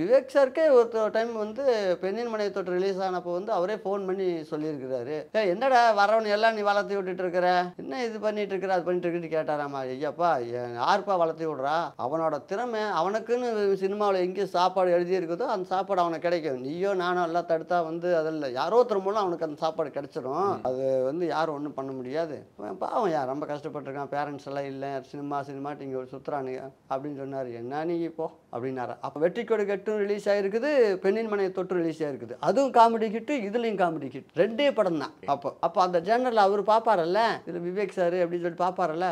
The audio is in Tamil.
விவேக் சார்க்கே ஒரு டைம் வந்து பெண்ணின் மனைவி தொற்று ரிலீஸ் ஆனப்போ வந்து அவரே ஃபோன் பண்ணி சொல்லியிருக்கிறாரு ஏ என்னடா வரவனு எல்லாம் நீ வளர்த்தி விட்டுட்டு இருக்கிற என்ன இது பண்ணிட்டு இருக்கிற அது பண்ணிட்டு இருக்குன்னு கேட்டாராமா ஐயப்பா யாருப்பா வளர்த்தி விடுறா அவனோட திறமை அவனுக்குன்னு சினிமாவில் எங்கேயும் சாப்பாடு எழுதி இருக்குதோ அந்த சாப்பாடு அவனுக்கு கிடைக்கும் நீயோ நானும் எல்லாம் தடுத்தா வந்து அதில் யாரோ ஒருத்தர் மூலம் அவனுக்கு அந்த சாப்பாடு கிடைச்சிடும் அது வந்து யாரும் ஒன்றும் பண்ண முடியாது பாவம் யார் ரொம்ப கஷ்டப்பட்டுருக்கான் பேரண்ட்ஸ் எல்லாம் இல்லை சினிமா சினிமாட்டு இங்கே சுற்றுறானுங்க அப்படின்னு சொன்னார் என்ன நீ இப்போ அப்படின்னாரு அப்போ வெற்றி கொடு கெட்டு ஹிட்டும் ரிலீஸ் ஆகிருக்குது பெண்ணின் மனைவி தொற்று ரிலீஸ் ஆகிருக்குது அதுவும் காமெடி ஹிட்டு இதுலேயும் காமெடி ஹிட் ரெண்டே படம் தான் அப்போ அப்போ அந்த ஜேர்னலில் அவர் பார்ப்பாரல்ல இதில் விவேக் சார் அப்படின்னு சொல்லிட்டு பார்ப்பாரல்ல